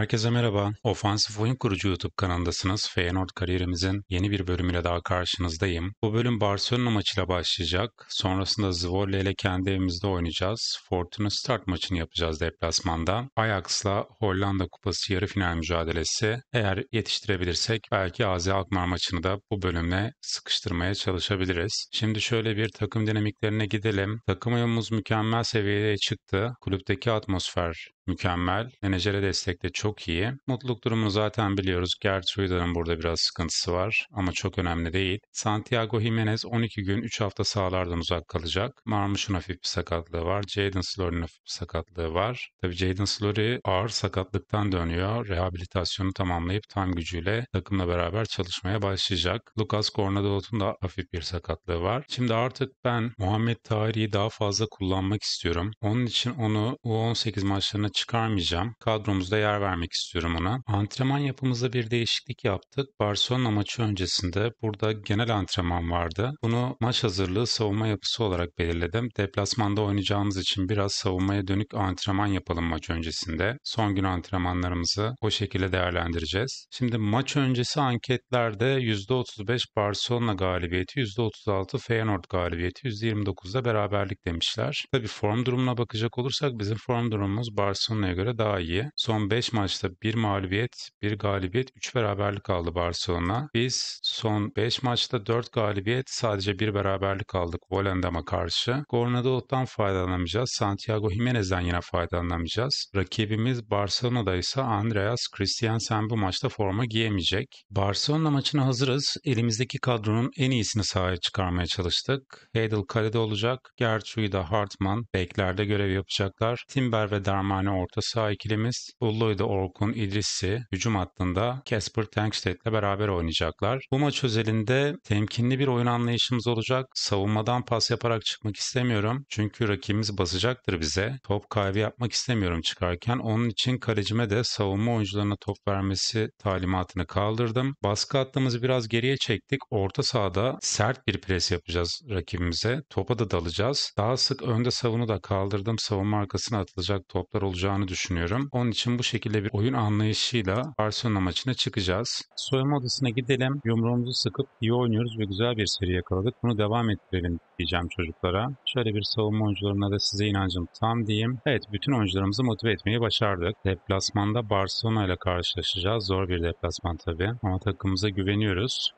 Herkese merhaba. Ofansif Oyun Kurucu YouTube kanalındasınız. Feyenoord kariyerimizin yeni bir bölümüyle daha karşınızdayım. Bu bölüm Barcelona maçıyla başlayacak. Sonrasında Zvolle ile kendi evimizde oynayacağız. Fortuna Start maçını yapacağız deplasmanda. Ajax'la Hollanda Kupası yarı final mücadelesi. Eğer yetiştirebilirsek belki AZ Alkmaar maçını da bu bölümle sıkıştırmaya çalışabiliriz. Şimdi şöyle bir takım dinamiklerine gidelim. Takım uyumumuz mükemmel seviyeye çıktı. Kulüpteki atmosfer mükemmel. Menajere destek de çok iyi. Mutluluk durumunu zaten biliyoruz. Gertrude'ın burada biraz sıkıntısı var ama çok önemli değil. Santiago Jimenez 12 gün 3 hafta sahalardan uzak kalacak. Marmuş'un hafif bir sakatlığı var. Jaden Slory'nin hafif bir sakatlığı var. Tabii Jaden Slory ağır sakatlıktan dönüyor. Rehabilitasyonu tamamlayıp tam gücüyle takımla beraber çalışmaya başlayacak. Lucas Gornadot'un da hafif bir sakatlığı var. Şimdi artık ben Muhammed Tahiri'yi daha fazla kullanmak istiyorum. Onun için onu U18 maçlarına takımını çıkarmayacağım. Kadromuzda yer vermek istiyorum ona. Antrenman yapımızda bir değişiklik yaptık. Barcelona maçı öncesinde burada genel antrenman vardı. Bunu maç hazırlığı savunma yapısı olarak belirledim. Deplasmanda oynayacağımız için biraz savunmaya dönük antrenman yapalım maç öncesinde. Son gün antrenmanlarımızı o şekilde değerlendireceğiz. Şimdi maç öncesi anketlerde %35 Barcelona galibiyeti, %36 Feyenoord galibiyeti, 29 da beraberlik demişler. Tabii form durumuna bakacak olursak bizim form durumumuz Barcelona deplasmanına göre daha iyi. Son 5 maçta 1 mağlubiyet, 1 galibiyet, 3 beraberlik aldı Barcelona. Biz son 5 maçta 4 galibiyet, sadece 1 beraberlik aldık Volendam'a karşı. Gornadot'tan faydalanamayacağız. Santiago Jimenez'den yine faydalanamayacağız. Rakibimiz Barcelona'da ise Andreas Christiansen bu maçta forma giyemeyecek. Barcelona maçına hazırız. Elimizdeki kadronun en iyisini sahaya çıkarmaya çalıştık. Heidel kalede olacak. Gertrude Hartman beklerde görev yapacaklar. Timber ve Darmani yeni orta saha ikilimiz Ulloy'da Orkun İdris'i hücum hattında Casper Tanksted'le beraber oynayacaklar. Bu maç özelinde temkinli bir oyun anlayışımız olacak. Savunmadan pas yaparak çıkmak istemiyorum. Çünkü rakibimiz basacaktır bize. Top kaybı yapmak istemiyorum çıkarken. Onun için kalecime de savunma oyuncularına top vermesi talimatını kaldırdım. Baskı hattımızı biraz geriye çektik. Orta sahada sert bir pres yapacağız rakibimize. Topa da dalacağız. Daha sık önde savunu da kaldırdım. Savunma arkasına atılacak toplar olacak olacağını düşünüyorum. Onun için bu şekilde bir oyun anlayışıyla Barcelona maçına çıkacağız. Soyunma odasına gidelim. Yumruğumuzu sıkıp iyi oynuyoruz ve güzel bir seri yakaladık. Bunu devam ettirelim diyeceğim çocuklara. Şöyle bir savunma oyuncularına da size inancım tam diyeyim. Evet bütün oyuncularımızı motive etmeyi başardık. Deplasmanda Barcelona ile karşılaşacağız. Zor bir deplasman tabii ama takımımıza güveniyoruz.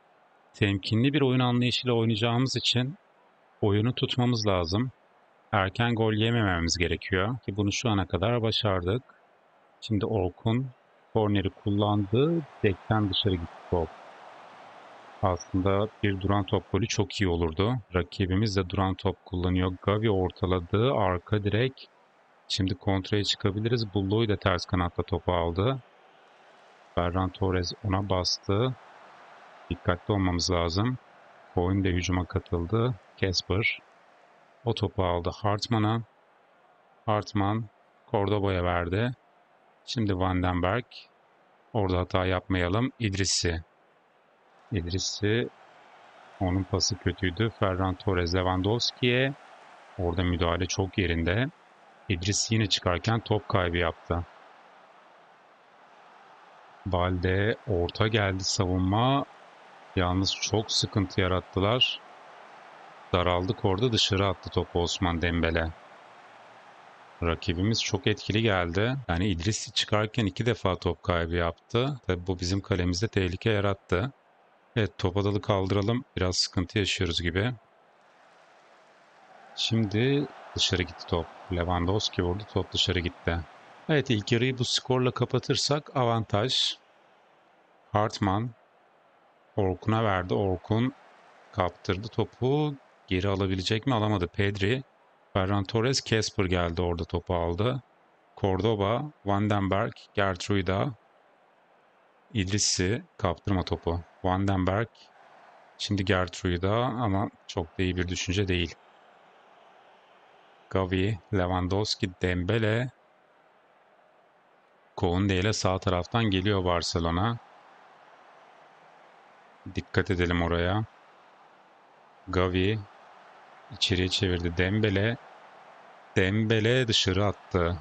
Temkinli bir oyun anlayışıyla oynayacağımız için oyunu tutmamız lazım erken gol yemememiz gerekiyor ki bunu şu ana kadar başardık. Şimdi Orkun korneri kullandı. Dekten dışarı gitti top. Aslında bir duran top golü çok iyi olurdu. Rakibimiz de duran top kullanıyor. Gavi ortaladı. Arka direk. Şimdi kontraya çıkabiliriz. Bulloy da ters kanatta topu aldı. Ferran Torres ona bastı. Dikkatli olmamız lazım. Boyun da hücuma katıldı. Casper o topu aldı Hartman'a. Hartman Cordoba'ya verdi. Şimdi Vandenberg. Orada hata yapmayalım. İdris'i. İdris'i onun pası kötüydü. Ferran Torres Lewandowski'ye. Orada müdahale çok yerinde. İdris yine çıkarken top kaybı yaptı. Balde orta geldi savunma. Yalnız çok sıkıntı yarattılar. Daraldık orada dışarı attı topu Osman Dembele. Rakibimiz çok etkili geldi. Yani İdris çıkarken iki defa top kaybı yaptı. Tabi bu bizim kalemizde tehlike yarattı. Evet top adalı kaldıralım. Biraz sıkıntı yaşıyoruz gibi. Şimdi dışarı gitti top. Lewandowski vurdu top dışarı gitti. Evet ilk yarıyı bu skorla kapatırsak avantaj. Hartman Orkun'a verdi. Orkun kaptırdı topu. Geri alabilecek mi? Alamadı. Pedri, Ferran Torres, Casper geldi orada topu aldı. Cordoba, Vandenberg, Gertruida, İdris'i kaptırma topu. Vandenberg, şimdi Gertruida ama çok da iyi bir düşünce değil. Gavi, Lewandowski, Dembele, Koundé ile sağ taraftan geliyor Barcelona. Dikkat edelim oraya. Gavi, içeriye çevirdi. Dembele Dembele dışarı attı.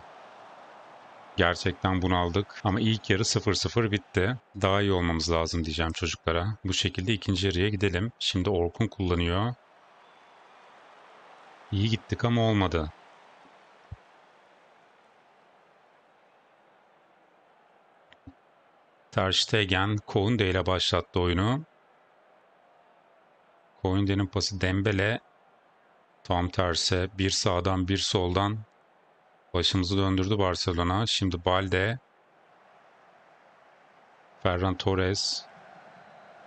Gerçekten bunaldık ama ilk yarı 0-0 bitti. Daha iyi olmamız lazım diyeceğim çocuklara. Bu şekilde ikinci yarıya gidelim. Şimdi Orkun kullanıyor. İyi gittik ama olmadı. Ter Stegen Kounde ile başlattı oyunu. Kounde'nin pası Dembele Tam terse bir sağdan bir soldan başımızı döndürdü Barcelona. Şimdi Balde, Ferran Torres,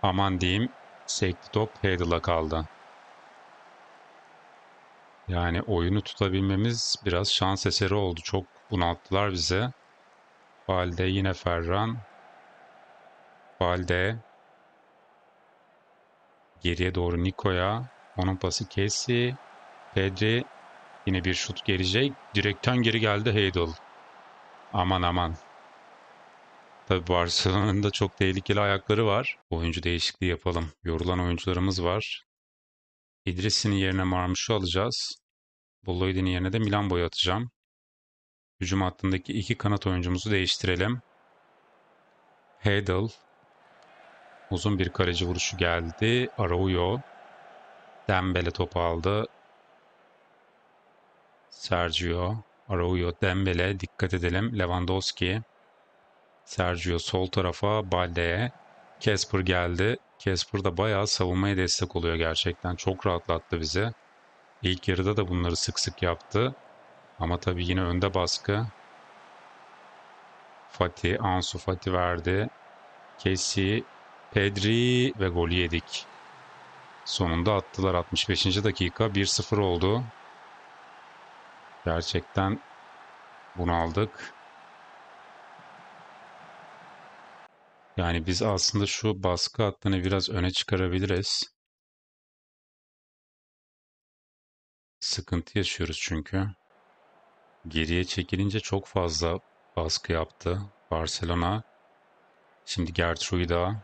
aman diyeyim sekti top Hadle'a kaldı. Yani oyunu tutabilmemiz biraz şans eseri oldu. Çok bunalttılar bize. Balde yine Ferran. Balde. Geriye doğru Niko'ya. Onun pası Casey. Pedri yine bir şut gelecek. Direkten geri geldi Heydel. Aman aman. Tabi Barcelona'nın da çok tehlikeli ayakları var. Oyuncu değişikliği yapalım. Yorulan oyuncularımız var. İdris'in yerine Marmuş'u alacağız. Bolloyd'in yerine de Milan boyu atacağım. Hücum hattındaki iki kanat oyuncumuzu değiştirelim. Heydel. Uzun bir kaleci vuruşu geldi. Araujo. Dembele topu aldı. Sergio, Araujo, Dembele dikkat edelim. Lewandowski, Sergio sol tarafa, Balde'ye. Casper geldi. Casper da bayağı savunmaya destek oluyor gerçekten. Çok rahatlattı bizi. İlk yarıda da bunları sık sık yaptı. Ama tabii yine önde baskı. Fatih, Ansu Fatih verdi. Kesi, Pedri ve golü yedik. Sonunda attılar 65. dakika 1-0 oldu. Gerçekten bunaldık. Yani biz aslında şu baskı hattını biraz öne çıkarabiliriz. Sıkıntı yaşıyoruz çünkü. Geriye çekilince çok fazla baskı yaptı Barcelona. Şimdi Gertrude'a,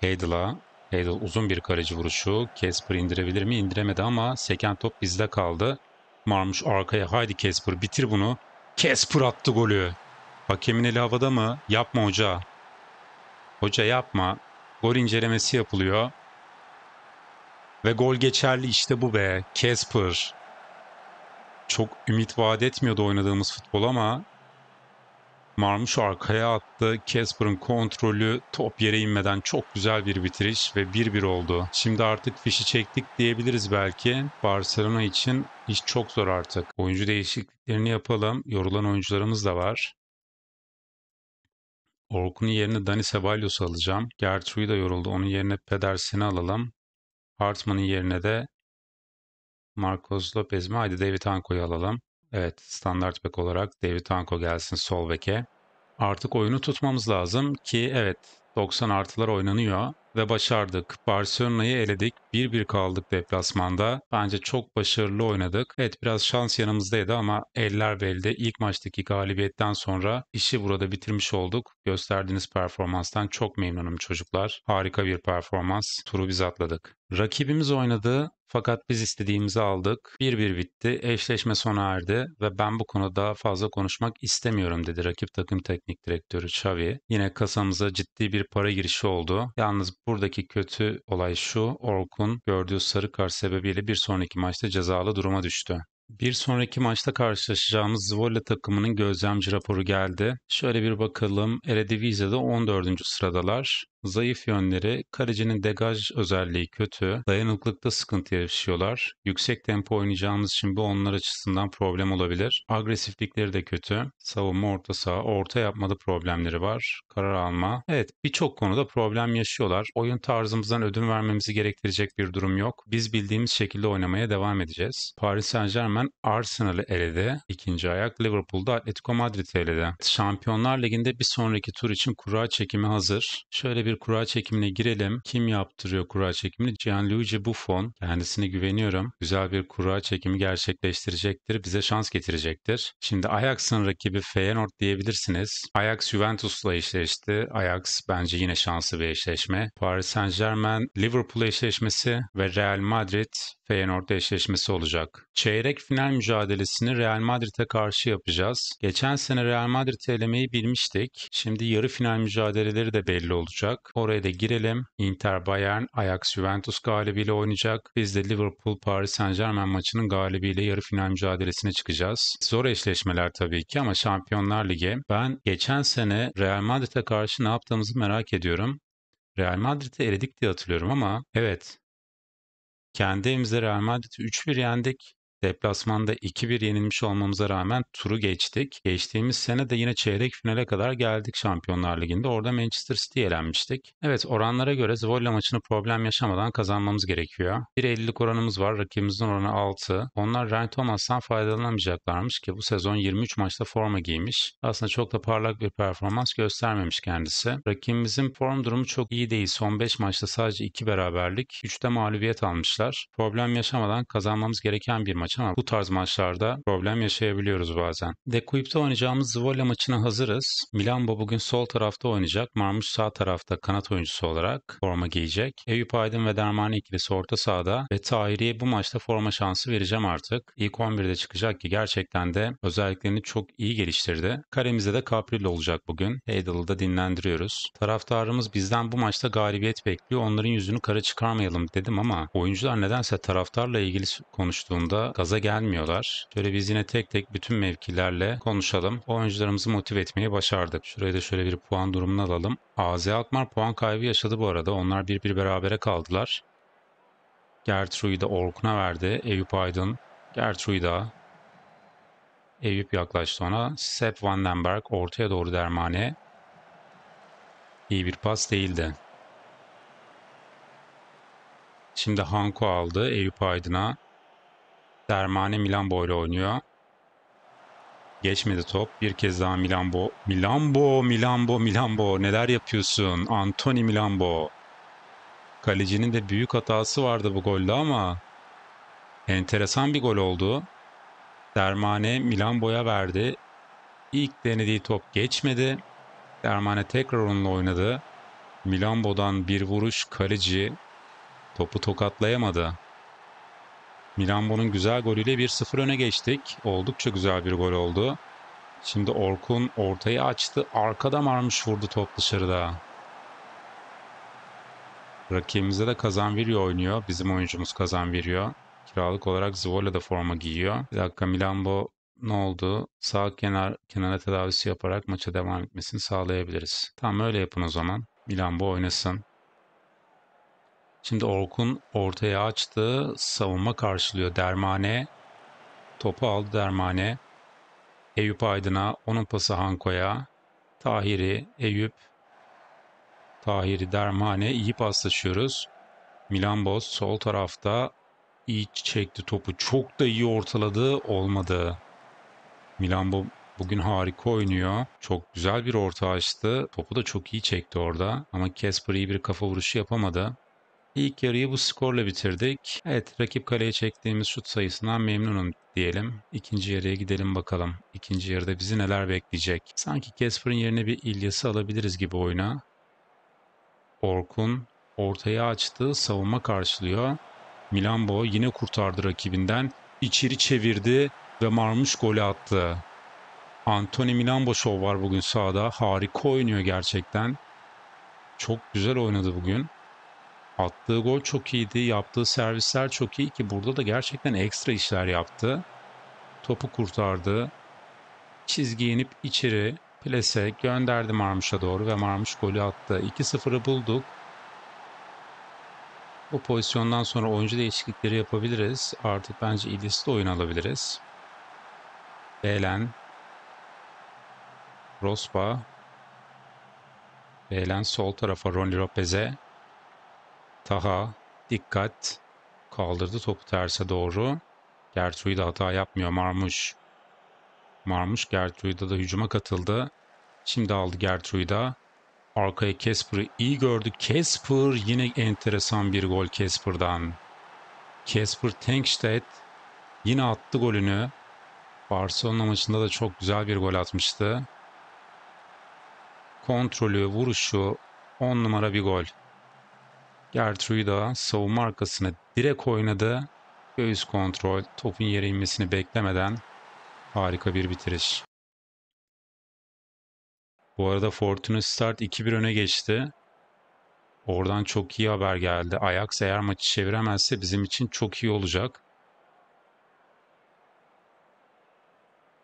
Heidel'a, Heidel uzun bir kaleci vuruşu. Casper indirebilir mi? İndiremedi ama seken top bizde kaldı. Marmuş arkaya haydi Kesper, bitir bunu. Kesper attı golü. Hakemin eli havada mı? Yapma hoca. Hoca yapma. Gol incelemesi yapılıyor. Ve gol geçerli işte bu be. Kesper. Çok ümit vaat etmiyordu oynadığımız futbol ama Marmuş arkaya attı. Casper'ın kontrolü top yere inmeden çok güzel bir bitiriş ve 1-1 oldu. Şimdi artık fişi çektik diyebiliriz belki. Barcelona için İş çok zor artık. Oyuncu değişikliklerini yapalım. Yorulan oyuncularımız da var. Orkun'un yerine Dani Sebalyos'u alacağım. Gertru'yu da yoruldu. Onun yerine Pedersen'i alalım. Hartman'ın yerine de Marcos Lopez mi? Haydi David Anko'yu alalım. Evet standart bek olarak David Anko gelsin sol beke. Artık oyunu tutmamız lazım ki evet 90 artılar oynanıyor ve başardık. Barcelona'yı eledik. 1-1 kaldık deplasmanda. Bence çok başarılı oynadık. Evet biraz şans yanımızdaydı ama eller belde İlk maçtaki galibiyetten sonra işi burada bitirmiş olduk. Gösterdiğiniz performanstan çok memnunum çocuklar. Harika bir performans. Turu biz atladık. Rakibimiz oynadı. Fakat biz istediğimizi aldık. Bir bir bitti. Eşleşme sona erdi ve ben bu konuda daha fazla konuşmak istemiyorum dedi rakip takım teknik direktörü Xavi. Yine kasamıza ciddi bir para girişi oldu. Yalnız buradaki kötü olay şu. Orkun gördüğü sarı kart sebebiyle bir sonraki maçta cezalı duruma düştü. Bir sonraki maçta karşılaşacağımız Zvolle takımının gözlemci raporu geldi. Şöyle bir bakalım. Eredivisie'de 14. sıradalar. Zayıf yönleri, kalecinin degaj özelliği kötü, dayanıklılıkta sıkıntı yaşıyorlar. Yüksek tempo oynayacağımız için bu onlar açısından problem olabilir. Agresiflikleri de kötü. Savunma orta saha, orta yapmada problemleri var. Karar alma. Evet birçok konuda problem yaşıyorlar. Oyun tarzımızdan ödün vermemizi gerektirecek bir durum yok. Biz bildiğimiz şekilde oynamaya devam edeceğiz. Paris Saint Germain Arsenal'ı eledi. İkinci ayak Liverpool'da Atletico Madrid'i eledi. Şampiyonlar Ligi'nde bir sonraki tur için kura çekimi hazır. Şöyle bir bir kura çekimine girelim. Kim yaptırıyor kura çekimini? Gianluigi Buffon. Kendisine güveniyorum. Güzel bir kura çekimi gerçekleştirecektir. Bize şans getirecektir. Şimdi Ajax'ın rakibi Feyenoord diyebilirsiniz. Ajax Juventus'la eşleşti. Ajax bence yine şanslı bir eşleşme. Paris Saint Germain Liverpool eşleşmesi ve Real Madrid Feyenoord eşleşmesi olacak. Çeyrek final mücadelesini Real Madrid'e karşı yapacağız. Geçen sene Real Madrid'i elemeyi bilmiştik. Şimdi yarı final mücadeleleri de belli olacak oynayacak. Oraya da girelim. Inter Bayern, Ajax Juventus galibiyle oynayacak. Biz de Liverpool Paris Saint Germain maçının galibiyle yarı final mücadelesine çıkacağız. Zor eşleşmeler tabii ki ama Şampiyonlar Ligi. Ben geçen sene Real Madrid'e karşı ne yaptığımızı merak ediyorum. Real Madrid'e eredik diye hatırlıyorum ama evet kendi evimizde Real Madrid'i 3-1 yendik. Deplasmanda 2-1 yenilmiş olmamıza rağmen turu geçtik. Geçtiğimiz sene de yine çeyrek finale kadar geldik Şampiyonlar Ligi'nde. Orada Manchester City'ye elenmiştik. Evet oranlara göre Zvolla maçını problem yaşamadan kazanmamız gerekiyor. 1.50'lik oranımız var. Rakibimizin oranı 6. Onlar Ryan Thomas'tan faydalanamayacaklarmış ki bu sezon 23 maçta forma giymiş. Aslında çok da parlak bir performans göstermemiş kendisi. Rakibimizin form durumu çok iyi değil. Son 5 maçta sadece 2 beraberlik, 3'te mağlubiyet almışlar. Problem yaşamadan kazanmamız gereken bir maç maçı ama bu tarz maçlarda problem yaşayabiliyoruz bazen. Dekuip'te oynayacağımız Zvolla maçına hazırız. Milambo bugün sol tarafta oynayacak. Marmuş sağ tarafta kanat oyuncusu olarak forma giyecek. Eyüp Aydın ve Dermani ikilisi orta sahada ve Tahiri'ye bu maçta forma şansı vereceğim artık. İlk 11'de çıkacak ki gerçekten de özelliklerini çok iyi geliştirdi. Karemizde de Caprillo olacak bugün. Heydal'ı da dinlendiriyoruz. Taraftarımız bizden bu maçta galibiyet bekliyor. Onların yüzünü kara çıkarmayalım dedim ama oyuncular nedense taraftarla ilgili konuştuğunda gaza gelmiyorlar. Şöyle biz yine tek tek bütün mevkilerle konuşalım. Oyuncularımızı motive etmeyi başardık. Şurayı da şöyle bir puan durumunu alalım. AZ Alkmaar puan kaybı yaşadı bu arada. Onlar bir bir berabere kaldılar. Gertru'yu da Orkun'a verdi. Eyüp Aydın. Gertru'yu da Eyüp yaklaştı ona. Sepp Vandenberg ortaya doğru dermane. İyi bir pas değildi. Şimdi Hanko aldı Eyüp Aydın'a. Dermane Milambo ile oynuyor. Geçmedi top. Bir kez daha Milambo. Milambo, Milambo, Milambo. Neler yapıyorsun? Anthony Milambo. Kalecinin de büyük hatası vardı bu golde ama enteresan bir gol oldu. Dermane Milambo'ya verdi. İlk denediği top geçmedi. Dermane tekrar onunla oynadı. Milambo'dan bir vuruş kaleci topu tokatlayamadı. Milambo'nun güzel golüyle 1-0 öne geçtik. Oldukça güzel bir gol oldu. Şimdi Orkun ortayı açtı. Arkada marmış vurdu top dışarıda. Rakibimize de Kazanvirio oynuyor. Bizim oyuncumuz Kazanvirio. Kiralık olarak Zvola da forma giyiyor. Bir dakika Milambo ne oldu? Sağ kenar kenara tedavisi yaparak maça devam etmesini sağlayabiliriz. Tamam öyle yapın o zaman. Milambo oynasın. Şimdi Orkun ortaya açtı. Savunma karşılıyor. Dermane. Topu aldı Dermane. Eyüp Aydın'a. Onun pası Hanko'ya. Tahiri, Eyüp. Tahiri, Dermane. iyi paslaşıyoruz. Milan Boz sol tarafta iyi çekti topu. Çok da iyi ortaladı. Olmadı. Milan Boz Bugün harika oynuyor. Çok güzel bir orta açtı. Topu da çok iyi çekti orada. Ama Casper iyi bir kafa vuruşu yapamadı. İlk yarıyı bu skorla bitirdik. Evet rakip kaleye çektiğimiz şut sayısından memnunum diyelim. İkinci yarıya gidelim bakalım. İkinci yarıda bizi neler bekleyecek. Sanki Casper'ın yerine bir İlyas'ı alabiliriz gibi oyuna. Orkun ortaya açtı. Savunma karşılıyor. Milambo yine kurtardı rakibinden. İçeri çevirdi ve Marmuş golü attı. Anthony Milambo şov var bugün sahada. Harika oynuyor gerçekten. Çok güzel oynadı bugün. Attığı gol çok iyiydi. Yaptığı servisler çok iyi ki burada da gerçekten ekstra işler yaptı. Topu kurtardı. Çizgi inip içeri plase gönderdi Marmuş'a doğru ve Marmuş golü attı. 2-0'ı bulduk. Bu pozisyondan sonra oyuncu değişiklikleri yapabiliriz. Artık bence İdris'i de oyun alabiliriz. Belen Rosba Belen sol tarafa Ronny Lopez'e Taha dikkat kaldırdı topu terse doğru. Gertrude hata yapmıyor Marmuş. Marmuş Gertrude'a da hücuma katıldı. Şimdi aldı Gertrude'a. Arkaya Casper'ı iyi gördü. Casper yine enteresan bir gol Casper'dan. Casper Tankstedt yine attı golünü. Barcelona maçında da çok güzel bir gol atmıştı. Kontrolü, vuruşu 10 numara bir gol. Gertruda savunma arkasına direkt oynadı. Göğüs kontrol, topun yere inmesini beklemeden harika bir bitiriş. Bu arada Fortuna Start 2-1 öne geçti. Oradan çok iyi haber geldi. Ajax eğer maçı çeviremezse bizim için çok iyi olacak.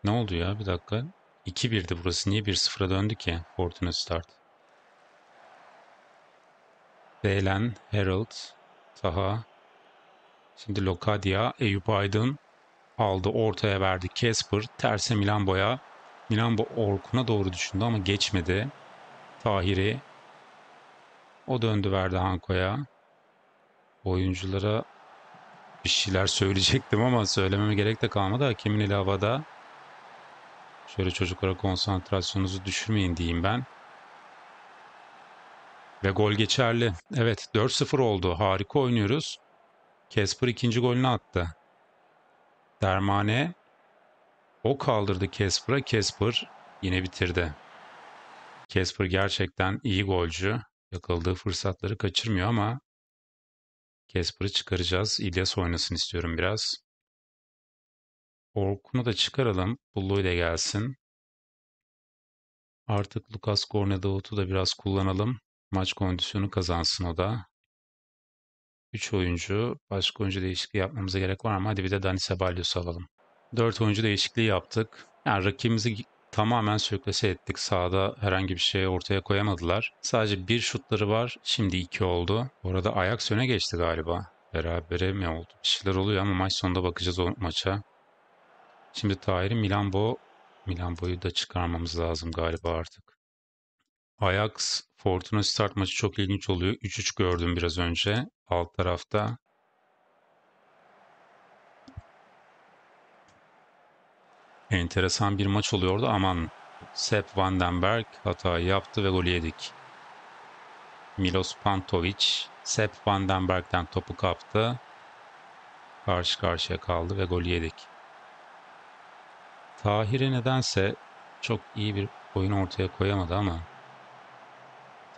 Ne oldu ya? Bir dakika. 2-1'di burası. Niye 1-0'a döndü ki Fortuna Start? Ceylan, Harold, Taha. Şimdi Lokadia, Eyüp Aydın aldı ortaya verdi. Casper terse Milambo'ya. Milambo Orkun'a doğru düşündü ama geçmedi. Tahiri. O döndü verdi Hanko'ya. Oyunculara bir şeyler söyleyecektim ama söylememe gerek de kalmadı. Hakemin eli havada. Şöyle çocuklara konsantrasyonunuzu düşürmeyin diyeyim ben. Ve gol geçerli. Evet 4-0 oldu. Harika oynuyoruz. Kesper ikinci golünü attı. Dermane o kaldırdı Kesper'a. Kesper yine bitirdi. Kesper gerçekten iyi golcü. Yakaladığı fırsatları kaçırmıyor ama Kesper'ı çıkaracağız. İlyas oynasın istiyorum biraz. Orkun'u da çıkaralım. Bullu ile gelsin. Artık Lucas Gornedovut'u da biraz kullanalım. Maç kondisyonu kazansın o da. 3 oyuncu. Başka oyuncu değişikliği yapmamıza gerek var ama hadi bir de Dani Ceballos alalım. 4 oyuncu değişikliği yaptık. Yani rakibimizi tamamen sürüklese ettik. Sağda herhangi bir şey ortaya koyamadılar. Sadece bir şutları var. Şimdi iki oldu. Orada ayak söne geçti galiba. Berabere mi oldu? Bir şeyler oluyor ama maç sonunda bakacağız o maça. Şimdi Tahir'i Milambo Milambo'yu da çıkarmamız lazım galiba artık. Ajax Fortuna Start maçı çok ilginç oluyor. 3-3 gördüm biraz önce alt tarafta. Enteresan bir maç oluyordu. Aman Sepp Vandenberg hata yaptı ve golü yedik. Milos Pantovic Sepp Vandenberg'den topu kaptı. Karşı karşıya kaldı ve golü yedik. Tahir'e nedense çok iyi bir oyun ortaya koyamadı ama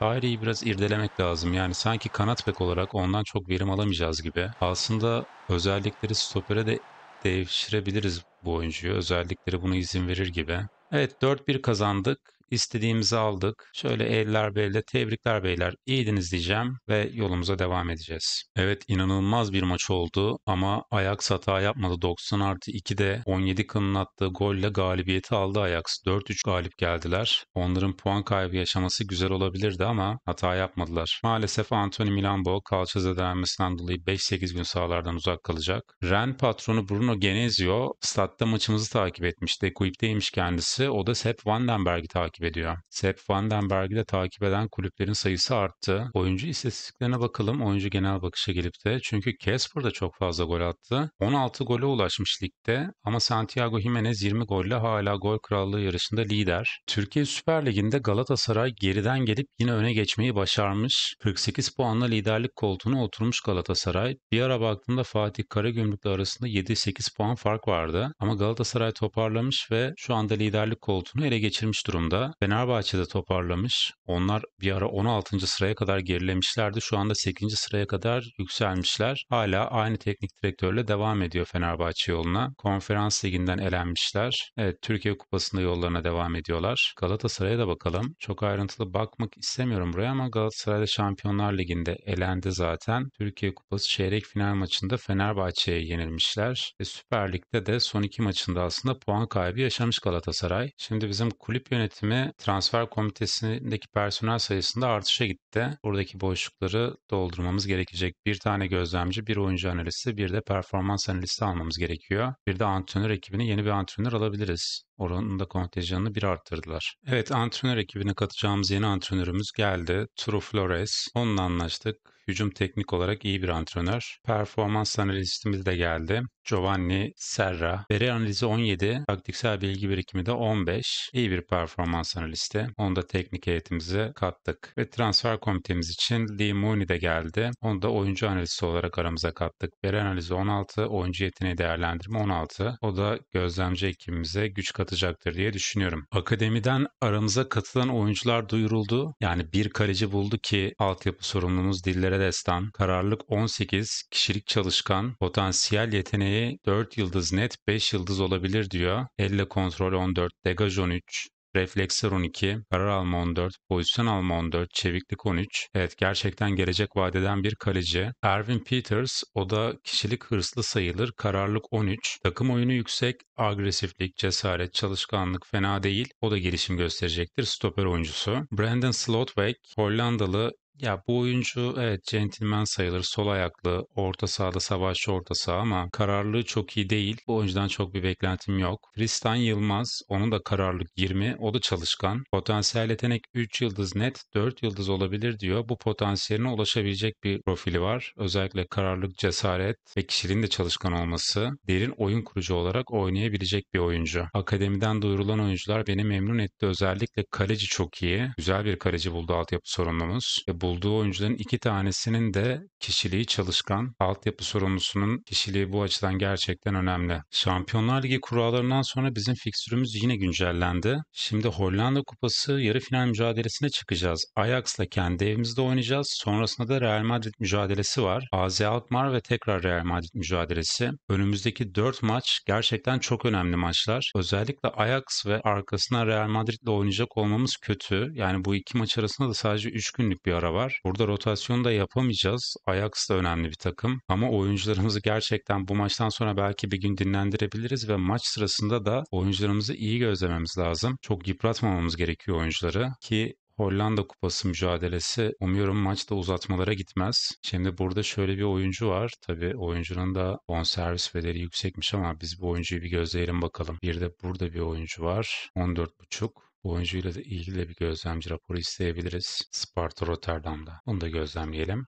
Kari'yi biraz irdelemek lazım. Yani sanki kanat bek olarak ondan çok verim alamayacağız gibi. Aslında özellikleri stopere de devşirebiliriz bu oyuncuyu. Özellikleri bunu izin verir gibi. Evet 4-1 kazandık. İstediğimizi aldık. Şöyle eller belli. Tebrikler beyler. İyiydiniz diyeceğim ve yolumuza devam edeceğiz. Evet inanılmaz bir maç oldu ama Ajax hata yapmadı. 90 artı 2'de 17 kanın attığı golle galibiyeti aldı Ajax. 4-3 galip geldiler. Onların puan kaybı yaşaması güzel olabilirdi ama hata yapmadılar. Maalesef Anthony Milambo kalça zedelenmesinden dolayı 5-8 gün sahalardan uzak kalacak. Ren patronu Bruno Genezio statta maçımızı takip etmişti. Equip'teymiş kendisi. O da Sepp Vandenberg'i takip takip ediyor. Sepp Vandenberg'i de takip eden kulüplerin sayısı arttı. Oyuncu istatistiklerine bakalım. Oyuncu genel bakışa gelip de. Çünkü Casper da çok fazla gol attı. 16 gole ulaşmış ligde ama Santiago Jimenez 20 golle hala gol krallığı yarışında lider. Türkiye Süper Ligi'nde Galatasaray geriden gelip yine öne geçmeyi başarmış. 48 puanla liderlik koltuğuna oturmuş Galatasaray. Bir ara baktığımda Fatih Karagümrük'le arasında 7-8 puan fark vardı. Ama Galatasaray toparlamış ve şu anda liderlik koltuğunu ele geçirmiş durumda sonra Fenerbahçe'de toparlamış. Onlar bir ara 16. sıraya kadar gerilemişlerdi. Şu anda 8. sıraya kadar yükselmişler. Hala aynı teknik direktörle devam ediyor Fenerbahçe yoluna. Konferans liginden elenmişler. Evet Türkiye Kupası'nda yollarına devam ediyorlar. Galatasaray'a da bakalım. Çok ayrıntılı bakmak istemiyorum buraya ama Galatasaray'da Şampiyonlar Ligi'nde elendi zaten. Türkiye Kupası çeyrek final maçında Fenerbahçe'ye yenilmişler. E, Süper Lig'de de son iki maçında aslında puan kaybı yaşamış Galatasaray. Şimdi bizim kulüp yönetimi transfer komitesindeki personel sayısında artışa gitti. Buradaki boşlukları doldurmamız gerekecek. Bir tane gözlemci, bir oyuncu analisti, bir de performans analisti almamız gerekiyor. Bir de antrenör ekibine yeni bir antrenör alabiliriz. Oranın da kontenjanını bir arttırdılar. Evet antrenör ekibine katacağımız yeni antrenörümüz geldi. Turu Flores. Onunla anlaştık hücum teknik olarak iyi bir antrenör. Performans analistimiz de geldi. Giovanni Serra. Veri analizi 17, taktiksel bilgi birikimi de 15. İyi bir performans analisti. Onu da teknik eğitimimize kattık. Ve transfer komitemiz için Lee Mooney de geldi. Onu da oyuncu analisti olarak aramıza kattık. Veri analizi 16, oyuncu yeteneği değerlendirme 16. O da gözlemci ekibimize güç katacaktır diye düşünüyorum. Akademiden aramıza katılan oyuncular duyuruldu. Yani bir kaleci buldu ki altyapı sorumlumuz dilleri Dillere Destan, Kararlılık 18, Kişilik Çalışkan, Potansiyel Yeteneği 4 yıldız net 5 yıldız olabilir diyor. Elle Kontrol 14, Degaj 13, Refleksler 12, karar alma 14, pozisyon alma 14, çeviklik 13. Evet gerçekten gelecek vadeden bir kaleci. Erwin Peters o da kişilik hırslı sayılır. Kararlılık 13. Takım oyunu yüksek, agresiflik, cesaret, çalışkanlık fena değil. O da gelişim gösterecektir. Stoper oyuncusu. Brandon Slotweg Hollandalı ya bu oyuncu evet centilmen sayılır. Sol ayaklı, orta sahada savaşçı orta saha ama kararlılığı çok iyi değil. Bu oyuncudan çok bir beklentim yok. Tristan Yılmaz, onun da kararlılık 20. O da çalışkan. Potansiyel yetenek 3 yıldız net, 4 yıldız olabilir diyor. Bu potansiyeline ulaşabilecek bir profili var. Özellikle kararlılık, cesaret ve kişiliğin de çalışkan olması. Derin oyun kurucu olarak oynayabilecek bir oyuncu. Akademiden duyurulan oyuncular beni memnun etti. Özellikle kaleci çok iyi. Güzel bir kaleci buldu altyapı sorunumuz. Ve bu bulduğu oyuncuların iki tanesinin de kişiliği çalışkan. Altyapı sorumlusunun kişiliği bu açıdan gerçekten önemli. Şampiyonlar Ligi kurallarından sonra bizim fikstürümüz yine güncellendi. Şimdi Hollanda Kupası yarı final mücadelesine çıkacağız. Ajax'la kendi evimizde oynayacağız. Sonrasında da Real Madrid mücadelesi var. AZ Alkmaar ve tekrar Real Madrid mücadelesi. Önümüzdeki 4 maç gerçekten çok önemli maçlar. Özellikle Ajax ve arkasına Real Madrid ile oynayacak olmamız kötü. Yani bu iki maç arasında da sadece 3 günlük bir ara var var. Burada rotasyon da yapamayacağız. Ajax da önemli bir takım. Ama oyuncularımızı gerçekten bu maçtan sonra belki bir gün dinlendirebiliriz ve maç sırasında da oyuncularımızı iyi gözlememiz lazım. Çok yıpratmamamız gerekiyor oyuncuları ki Hollanda Kupası mücadelesi umuyorum maçta uzatmalara gitmez. Şimdi burada şöyle bir oyuncu var. Tabi oyuncunun da on servis bedeli yüksekmiş ama biz bu oyuncuyu bir gözleyelim bakalım. Bir de burada bir oyuncu var. 14.5 bu oyuncuyla da ilgili de bir gözlemci raporu isteyebiliriz. Sparta Rotterdam'da. Onu da gözlemleyelim.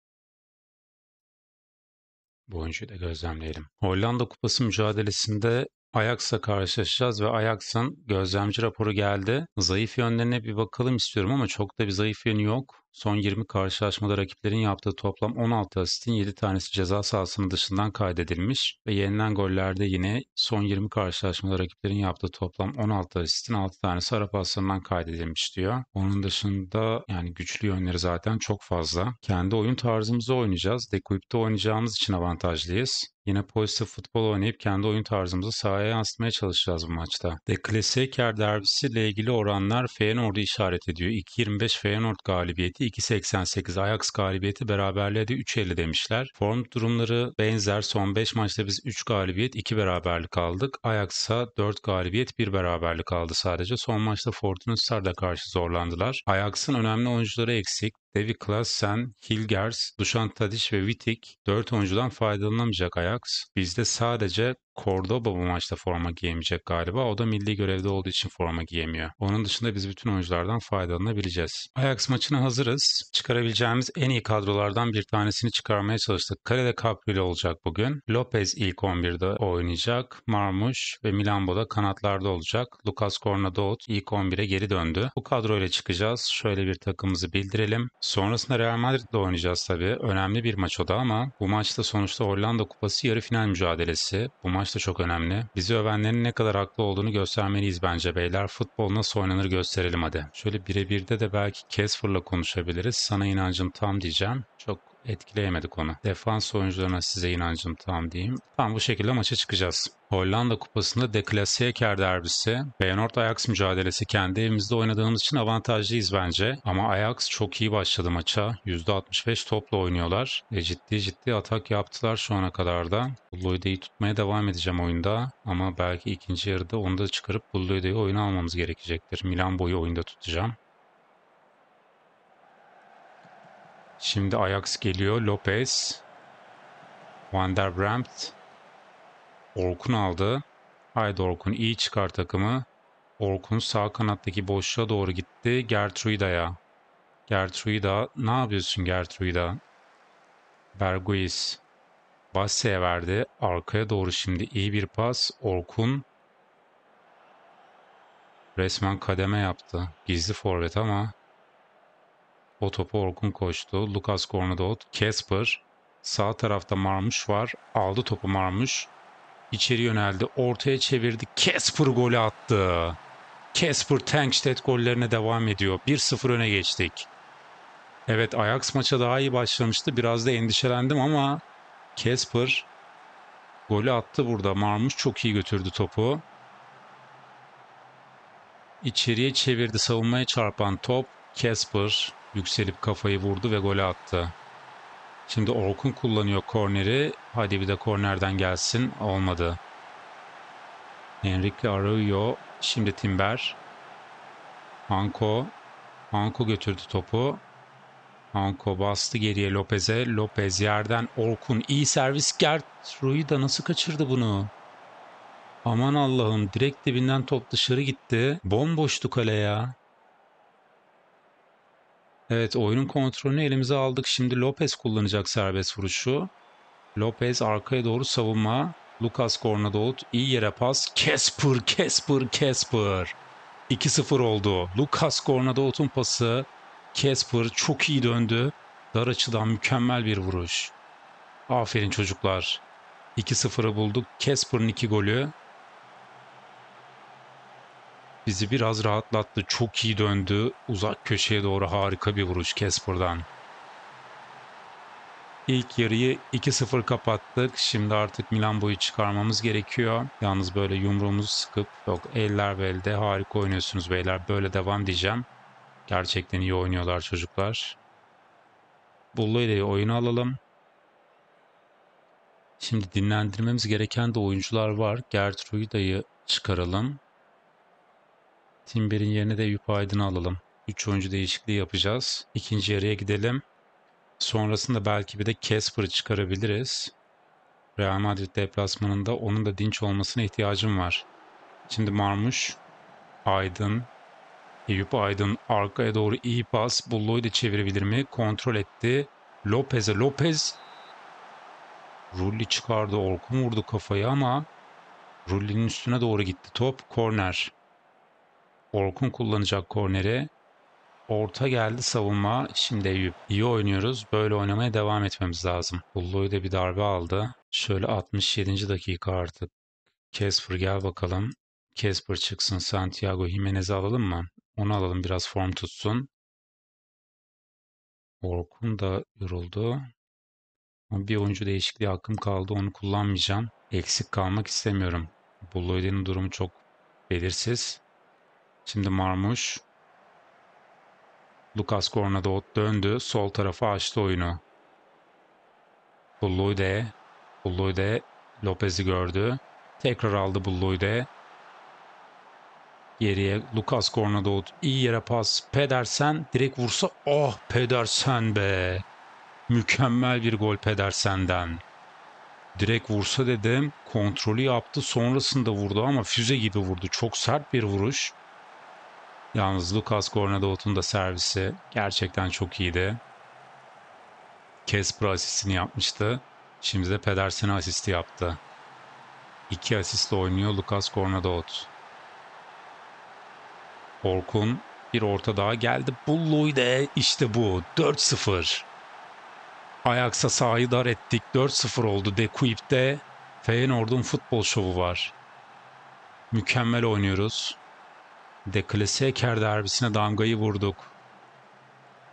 Bu oyuncuyu da gözlemleyelim. Hollanda Kupası mücadelesinde Ajax'a karşılaşacağız ve Ajax'ın gözlemci raporu geldi. Zayıf yönlerine bir bakalım istiyorum ama çok da bir zayıf yönü yok. Son 20 karşılaşmada rakiplerin yaptığı toplam 16 asistin 7 tanesi ceza sahasının dışından kaydedilmiş ve yenilen gollerde yine son 20 karşılaşmada rakiplerin yaptığı toplam 16 asistin 6 tanesi ara paslarından kaydedilmiş diyor. Onun dışında yani güçlü yönleri zaten çok fazla. Kendi oyun tarzımızı oynayacağız. Dekuip'te oynayacağımız için avantajlıyız. Yine pozitif futbol oynayıp kendi oyun tarzımızı sahaya yansıtmaya çalışacağız bu maçta. De Klaseker derbisiyle ilgili oranlar Feyenoord'u işaret ediyor. 2.25 Feyenoord galibiyeti 2.88 Ajax galibiyeti beraberliğe de 3.50 demişler. Form durumları benzer. Son 5 maçta biz 3 galibiyet 2 beraberlik aldık. Ajax'a 4 galibiyet 1 beraberlik aldı sadece. Son maçta Fortuna Star'da karşı zorlandılar. Ajax'ın önemli oyuncuları eksik. David Klassen, Hilgers, Dušan Tadić ve Vitik 4 oyuncudan faydalanamayacak Ajax. Bizde sadece Cordoba bu maçta forma giyemeyecek galiba. O da milli görevde olduğu için forma giyemiyor. Onun dışında biz bütün oyunculardan faydalanabileceğiz. Ajax maçına hazırız. Çıkarabileceğimiz en iyi kadrolardan bir tanesini çıkarmaya çalıştık. Kalede Capri olacak bugün. Lopez ilk 11'de oynayacak. Marmuş ve Milambo da kanatlarda olacak. Lucas Cornadot ilk 11'e geri döndü. Bu kadroyla çıkacağız. Şöyle bir takımımızı bildirelim. Sonrasında Real Madrid'le oynayacağız tabii. Önemli bir maç o da ama bu maçta sonuçta Hollanda Kupası yarı final mücadelesi. Bu maç da çok önemli. Bizi övenlerin ne kadar haklı olduğunu göstermeliyiz bence beyler. Futbol nasıl oynanır gösterelim hadi. Şöyle birebirde de belki Casper'la konuşabiliriz. Sana inancım tam diyeceğim. Çok etkileyemedik onu. Defans oyuncularına size inancım tam diyeyim. Tam bu şekilde maça çıkacağız. Hollanda Kupası'nda Deklassiyeker derbisi. Feyenoord Ajax mücadelesi kendi evimizde oynadığımız için avantajlıyız bence. Ama Ajax çok iyi başladı maça. %65 topla oynuyorlar. E, ciddi ciddi atak yaptılar şu ana kadar da. Bulloy'da'yı tutmaya devam edeceğim oyunda. Ama belki ikinci yarıda onu da çıkarıp Bulloy'da'yı oyuna almamız gerekecektir. Milan boyu oyunda tutacağım. Şimdi Ajax geliyor. Lopez. Van der Bremt. Orkun aldı. Haydi Orkun iyi çıkar takımı. Orkun sağ kanattaki boşluğa doğru gitti. Gertruida'ya. Gertruida ne yapıyorsun Gertruida? Berguiz, Basse'ye verdi. Arkaya doğru şimdi iyi bir pas. Orkun resmen kademe yaptı. Gizli forvet ama o topu Orkun koştu. Lucas Kornadot, Casper. Sağ tarafta Marmuş var. Aldı topu Marmuş. İçeri yöneldi. Ortaya çevirdi. Casper golü attı. Casper Tankstead gollerine devam ediyor. 1-0 öne geçtik. Evet Ajax maça daha iyi başlamıştı. Biraz da endişelendim ama Casper golü attı burada. Marmuş çok iyi götürdü topu. İçeriye çevirdi savunmaya çarpan top. Casper yükselip kafayı vurdu ve golü attı. Şimdi Orkun kullanıyor korneri. Hadi bir de kornerden gelsin. Olmadı. Enrique Arroyo. Şimdi Timber. Anko. Anko götürdü topu. Anko bastı geriye Lopez'e. Lopez yerden Orkun. iyi servis Gertru'yu da nasıl kaçırdı bunu? Aman Allah'ım direkt dibinden top dışarı gitti. Bomboştu kale ya. Evet oyunun kontrolünü elimize aldık. Şimdi Lopez kullanacak serbest vuruşu. Lopez arkaya doğru savunma. Lucas Gornadolut iyi yere pas. Kesper, Kesper, Kesper. 2-0 oldu. Lucas Gornadolut'un pası. Kesper çok iyi döndü. Dar açıdan mükemmel bir vuruş. Aferin çocuklar. 2-0'ı bulduk. Kesper'ın 2 golü bizi biraz rahatlattı. Çok iyi döndü. Uzak köşeye doğru harika bir vuruş Casper'dan. İlk yarıyı 2-0 kapattık. Şimdi artık Milan boyu çıkarmamız gerekiyor. Yalnız böyle yumruğumuzu sıkıp yok eller belde harika oynuyorsunuz beyler. Böyle devam diyeceğim. Gerçekten iyi oynuyorlar çocuklar. Bullu ile oyunu alalım. Şimdi dinlendirmemiz gereken de oyuncular var. Gertrude'yi çıkaralım. Timber'in yerine de Yupa Aydın'ı alalım. 3 oyuncu değişikliği yapacağız. İkinci yarıya gidelim. Sonrasında belki bir de Casper'ı çıkarabiliriz. Real Madrid deplasmanında onun da dinç olmasına ihtiyacım var. Şimdi Marmuş, Aydın, Eyüp Aydın arkaya doğru iyi pas. Bulloy'u da çevirebilir mi? Kontrol etti. Lopez'e Lopez. Rulli çıkardı. Orkun vurdu kafayı ama Rulli'nin üstüne doğru gitti top. Korner. Orkun kullanacak korneri. Orta geldi savunma. Şimdi Eyüp. İyi oynuyoruz. Böyle oynamaya devam etmemiz lazım. Kullu'yu da bir darbe aldı. Şöyle 67. dakika artık. Kesper gel bakalım. Kesper çıksın. Santiago Jimenez'i alalım mı? Onu alalım biraz form tutsun. Orkun da yoruldu. Ama bir oyuncu değişikliği hakkım kaldı. Onu kullanmayacağım. Eksik kalmak istemiyorum. Bulloy'denin durumu çok belirsiz. Şimdi Marmuş. Lucas Gornadot döndü. Sol tarafa açtı oyunu. Bulluide. Bulluide Lopez'i gördü. Tekrar aldı Bulluide. Geriye Lucas Gornadot iyi yere pas. Pedersen direkt vursa. Oh Pedersen be. Mükemmel bir gol Pedersen'den. Direkt vursa dedim. Kontrolü yaptı. Sonrasında vurdu ama füze gibi vurdu. Çok sert bir vuruş. Yalnız Lucas Gornadot'un da servisi gerçekten çok iyiydi. Kesper asistini yapmıştı. Şimdi de Pedersen'e asisti yaptı. İki asistle oynuyor Lucas Gornadot. Orkun bir orta daha geldi. Bulloy'de işte bu. 4-0. Ayaksa sahayı dar ettik. 4-0 oldu. Dekuip'te Feyenoord'un futbol şovu var. Mükemmel oynuyoruz. Bir de Klaseker derbisine damgayı vurduk.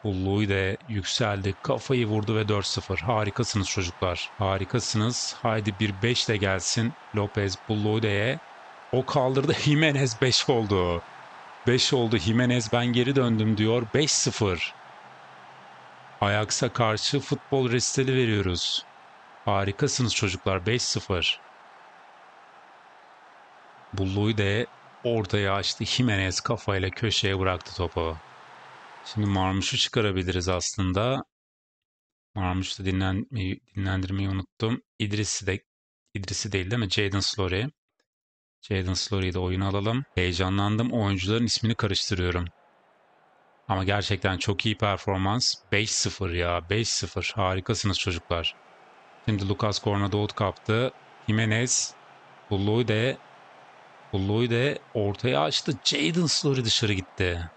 Hullu'yu de yükseldi, Kafayı vurdu ve 4-0. Harikasınız çocuklar. Harikasınız. Haydi bir 5 de gelsin. Lopez Bulloy'e. O kaldırdı. Jimenez 5 oldu. 5 oldu. Jimenez ben geri döndüm diyor. 5-0. Ayaksa karşı futbol resteli veriyoruz. Harikasınız çocuklar. 5-0. de ortaya açtı. Jimenez kafayla köşeye bıraktı topu. Şimdi Marmuş'u çıkarabiliriz aslında. Marmuş'u dinlenmeyi, dinlendirmeyi unuttum. İdris'i de İdris'i değil değil mi? Jaden Slory. Jaden Slory'i de oyuna alalım. Heyecanlandım. Oyuncuların ismini karıştırıyorum. Ama gerçekten çok iyi performans. 5-0 ya. 5-0. Harikasınız çocuklar. Şimdi Lucas Corna Doğut kaptı. Jimenez. Bulluğu de Lloyd'e ortaya açtı. Jaden Slory dışarı gitti.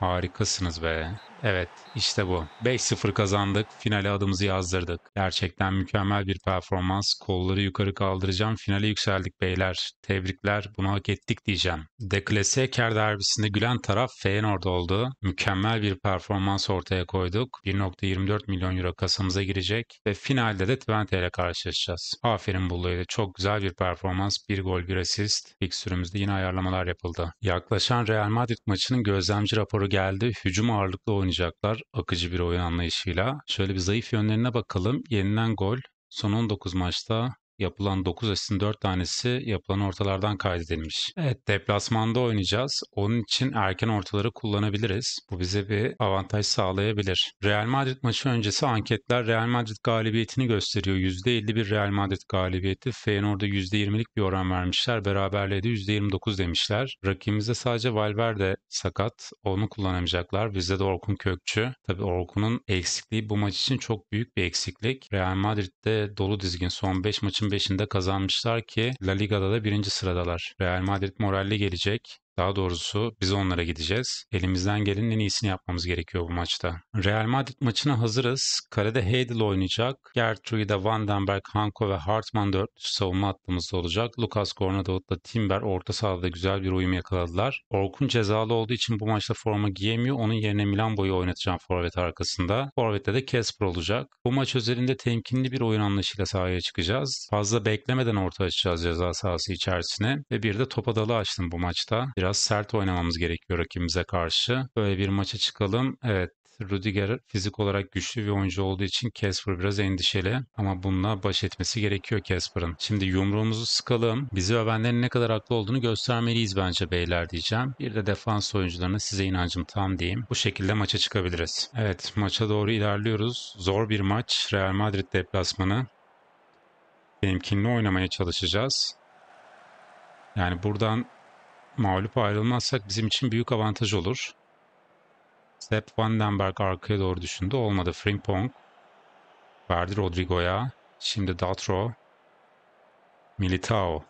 Harikasınız be. Evet işte bu. 5-0 kazandık. Finale adımızı yazdırdık. Gerçekten mükemmel bir performans. Kolları yukarı kaldıracağım. Finale yükseldik beyler. Tebrikler. Bunu hak ettik diyeceğim. Deklase Ker derbisinde gülen taraf Feyenoord oldu. Mükemmel bir performans ortaya koyduk. 1.24 milyon euro kasamıza girecek ve finalde de Twente ile karşılaşacağız. Aferin Bullu'ya çok güzel bir performans. Bir gol bir asist. Fikstürümüzde yine ayarlamalar yapıldı. Yaklaşan Real Madrid maçının gözlemci raporu geldi. Hücum ağırlıklı oyun oynayacaklar akıcı bir oyun anlayışıyla. Şöyle bir zayıf yönlerine bakalım. Yenilen gol son 19 maçta Yapılan 9 asistin 4 tanesi yapılan ortalardan kaydedilmiş. Evet deplasmanda oynayacağız. Onun için erken ortaları kullanabiliriz. Bu bize bir avantaj sağlayabilir. Real Madrid maçı öncesi anketler Real Madrid galibiyetini gösteriyor. %51 Real Madrid galibiyeti. Feyenoord'a %20'lik bir oran vermişler. Beraberliğe de %29 demişler. Rakibimizde sadece Valverde sakat. Onu kullanamayacaklar. Bizde de Orkun Kökçü. Tabi Orkun'un eksikliği bu maç için çok büyük bir eksiklik. Real Madrid'de dolu dizgin son 5 maçın maçın 5'inde kazanmışlar ki La Liga'da da birinci sıradalar. Real Madrid moralli gelecek. Daha doğrusu biz onlara gideceğiz. Elimizden gelenin en iyisini yapmamız gerekiyor bu maçta. Real Madrid maçına hazırız. Kalede Heidel oynayacak. Gertrude, Vandenberg, Hanko ve Hartman dörtlüsü savunma hattımızda olacak. Lucas Gornadoğlu'da Timber orta sahada güzel bir uyum yakaladılar. Orkun cezalı olduğu için bu maçta forma giyemiyor. Onun yerine Milan boyu oynatacağım forvet arkasında. Forvet'te de Kesper olacak. Bu maç özelinde temkinli bir oyun anlayışıyla sahaya çıkacağız. Fazla beklemeden orta açacağız ceza sahası içerisine ve bir de topa dalı açtım bu maçta. Biraz biraz sert oynamamız gerekiyor rakibimize karşı. Böyle bir maça çıkalım. Evet Rudiger fizik olarak güçlü bir oyuncu olduğu için Casper biraz endişeli ama bununla baş etmesi gerekiyor Casper'ın. Şimdi yumruğumuzu sıkalım. Bizi övenlerin ne kadar haklı olduğunu göstermeliyiz bence beyler diyeceğim. Bir de defans oyuncularına size inancım tam diyeyim. Bu şekilde maça çıkabiliriz. Evet maça doğru ilerliyoruz. Zor bir maç. Real Madrid deplasmanı. Benimkinli oynamaya çalışacağız. Yani buradan mağlup ayrılmazsak bizim için büyük avantaj olur. Sepp Vandenberg arkaya doğru düşündü. Olmadı. Frimpong. Verdi Rodrigo'ya. Şimdi Datro. Militao.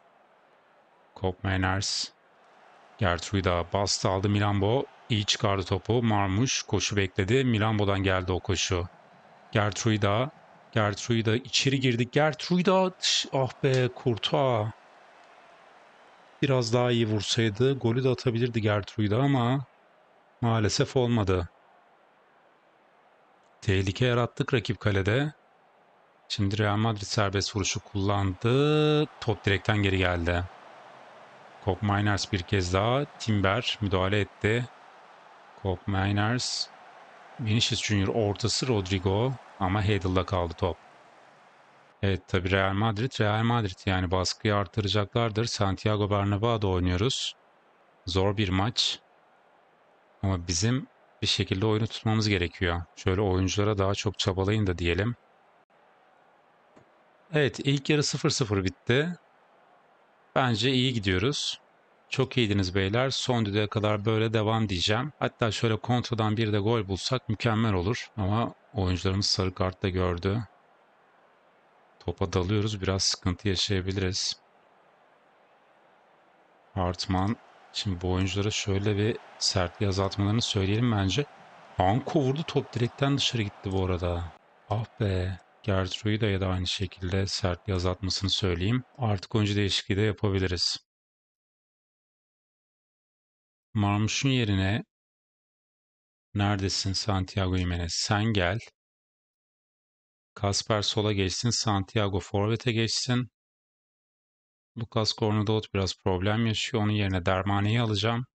Kopmeners. Gertruida bastı aldı Milambo. iyi çıkardı topu. Marmuş koşu bekledi. Milambo'dan geldi o koşu. Gertruida, Gertruida içeri girdik. Gertruida, Ah be Kurtuğa. Biraz daha iyi vursaydı golü de atabilirdi Gertrude'a ama maalesef olmadı. Tehlike yarattık rakip kalede. Şimdi Real Madrid serbest vuruşu kullandı. Top direkten geri geldi. Kop Miners bir kez daha Timber müdahale etti. Kop Miners Vinicius Junior ortası Rodrigo ama Hadle'da kaldı top. Evet tabii Real Madrid, Real Madrid yani baskıyı artıracaklardır. Santiago Bernabéu'da oynuyoruz. Zor bir maç. Ama bizim bir şekilde oyunu tutmamız gerekiyor. Şöyle oyunculara daha çok çabalayın da diyelim. Evet ilk yarı 0-0 bitti. Bence iyi gidiyoruz. Çok iyiydiniz beyler. Son düdüğe kadar böyle devam diyeceğim. Hatta şöyle kontradan bir de gol bulsak mükemmel olur. Ama oyuncularımız sarı kart da gördü. Topa dalıyoruz. Biraz sıkıntı yaşayabiliriz. Hartman. Şimdi bu oyunculara şöyle bir sertliği azaltmalarını söyleyelim bence. Anko kovurdu, top direkten dışarı gitti bu arada. Ah be. Gertruyda'ya da aynı şekilde sertliği azaltmasını söyleyeyim. Artık oyuncu değişikliği de yapabiliriz. Marmuş'un yerine neredesin Santiago Jimenez sen gel. Kasper sola geçsin. Santiago forvete geçsin. Lucas Gornadot biraz problem yaşıyor. Onun yerine Dermane'yi alacağım.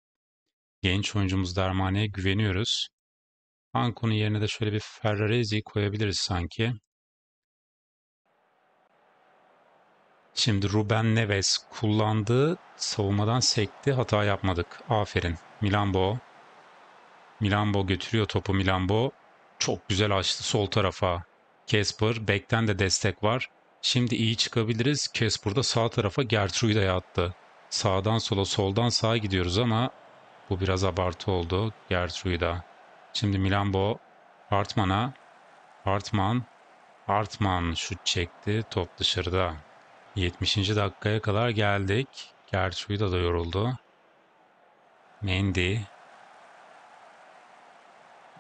Genç oyuncumuz Dermane'ye güveniyoruz. Anko'nun yerine de şöyle bir Ferrarezi koyabiliriz sanki. Şimdi Ruben Neves kullandı. Savunmadan sekti. Hata yapmadık. Aferin. Milambo. Milambo götürüyor topu Milambo. Çok güzel açtı sol tarafa. Casper, Beck'ten de destek var. Şimdi iyi çıkabiliriz. Casper da sağ tarafa Gertrude'ye attı. Sağdan sola, soldan sağa gidiyoruz ama bu biraz abartı oldu Gertrude'a. Şimdi Milambo Hartman'a. Hartman, Hartman şut çekti. Top dışarıda. 70. dakikaya kadar geldik. Gertrude da yoruldu. Mendy,